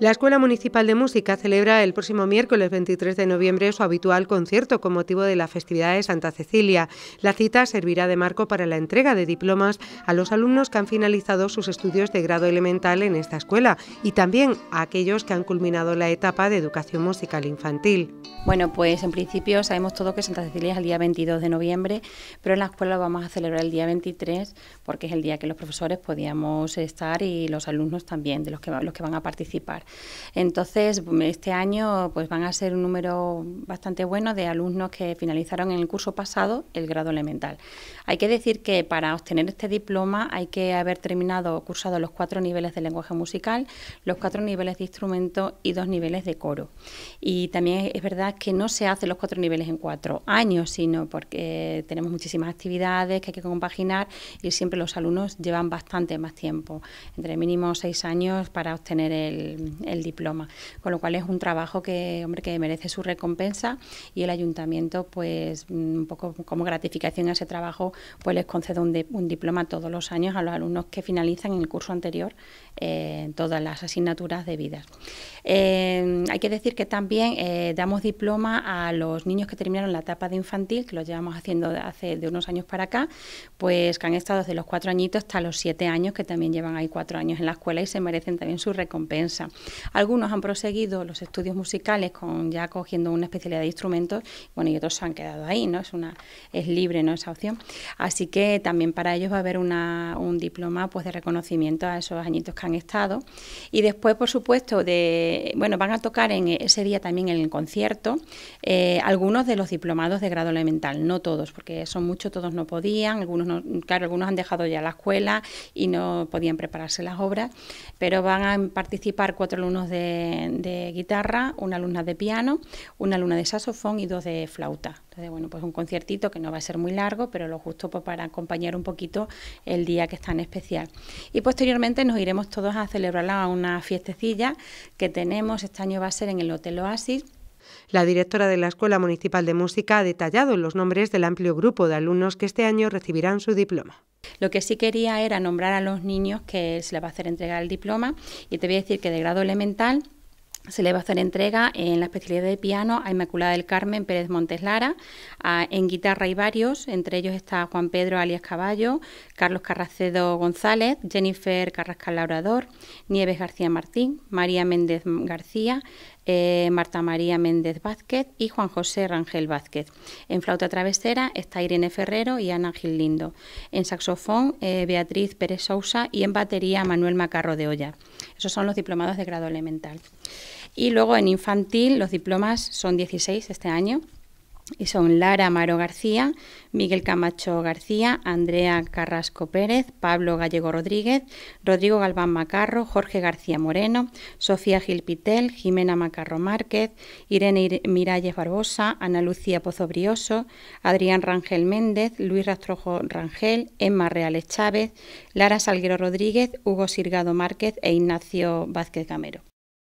La Escuela Municipal de Música celebra el próximo miércoles 23 de noviembre su habitual concierto con motivo de la festividad de Santa Cecilia. La cita servirá de marco para la entrega de diplomas a los alumnos que han finalizado sus estudios de grado elemental en esta escuela y también a aquellos que han culminado la etapa de educación musical infantil. Bueno, pues en principio sabemos todo que Santa Cecilia es el día 22 de noviembre, pero en la escuela lo vamos a celebrar el día 23 porque es el día que los profesores podíamos estar y los alumnos también, de los que, los que van a participar. Entonces, mm, este año pues van a ser un número bastante bueno de alumnos que finalizaron en el curso pasado el grado elemental. Hay que decir que para obtener este diploma hay que haber terminado, cursado los cuatro niveles de lenguaje musical, los cuatro niveles de instrumento y dos niveles de coro. Y también es verdad que no se hacen los cuatro niveles en cuatro años, sino porque eh, tenemos muchísimas actividades que hay que compaginar y siempre los alumnos llevan bastante más tiempo, entre mínimo seis años para obtener el, diploma. Con lo cual es un trabajo que, hombre, que merece su recompensa y el ayuntamiento, pues mm, un poco como gratificación a ese trabajo, pues les concede un, diploma todos los años a los alumnos que finalizan en el curso anterior eh, todas las asignaturas debidas. Eh, hay que decir que también damos diplomas a los niños que terminaron la etapa de infantil, que lo llevamos haciendo hace de unos años para acá, pues que han estado desde los cuatro añitos hasta los siete años, que también llevan ahí cuatro años en la escuela y se merecen también su recompensa. Algunos han proseguido los estudios musicales con ya cogiendo una especialidad de instrumentos, bueno, y otros se han quedado ahí, ¿no? Es una es libre, ¿no? Esa opción. Así que también para ellos va a haber un diploma pues de reconocimiento a esos añitos que han estado. Y después, por supuesto, de bueno, van a tocar en ese día también en el concierto eh, algunos de los diplomados de grado elemental, no todos, porque son muchos, todos no podían, algunos claro, algunos han dejado ya la escuela y no podían prepararse las obras, pero van a participar cuatro alumnos de, guitarra, una alumna de piano, una alumna de saxofón y dos de flauta. Entonces, bueno, pues un conciertito que no va a ser muy largo, pero lo justo pues, para acompañar un poquito el día que es tan especial. Y posteriormente nos iremos todos a celebrar a una fiestecilla que tenemos. Este año va a ser en el Hotel Oasis la directora de la Escuela Municipal de Música ha detallado los nombres del amplio grupo de alumnos que este año recibirán su diploma. Lo que sí quería era nombrar a los niños que se les va a hacer entregar el diploma y te voy a decir que de grado elemental se le va a hacer entrega en la especialidad de piano a Inmaculada del Carmen Pérez Montes Lara, en guitarra hay varios, entre ellos está Juan Pedro alias Caballo, Carlos Carracedo González, Jennifer Carrascal Labrador, Nieves García Martín, María Méndez García, eh, Marta María Méndez Vázquez y Juan José Rangel Vázquez. En flauta travesera está Irene Ferrero y Ana Gil Lindo. En saxofón, eh, Beatriz Pérez Sousa y en batería, Manuel Macarro de Olla. Esos son los diplomados de grado elemental. Y luego en infantil los diplomas son 16 este año y son Lara Amaro García, Miguel Camacho García, Andrea Carrasco Pérez, Pablo Gallego Rodríguez, Rodrigo Galván Macarro, Jorge García Moreno, Sofía Gilpitel, Jimena Macarro Márquez, Irene Miralles Barbosa, Ana Lucía Pozo Brioso, Adrián Rangel Méndez, Luis Rastrojo Rangel, Emma Reales Chávez, Lara Salguero Rodríguez, Hugo Sirgado Márquez e Ignacio Vázquez Camero.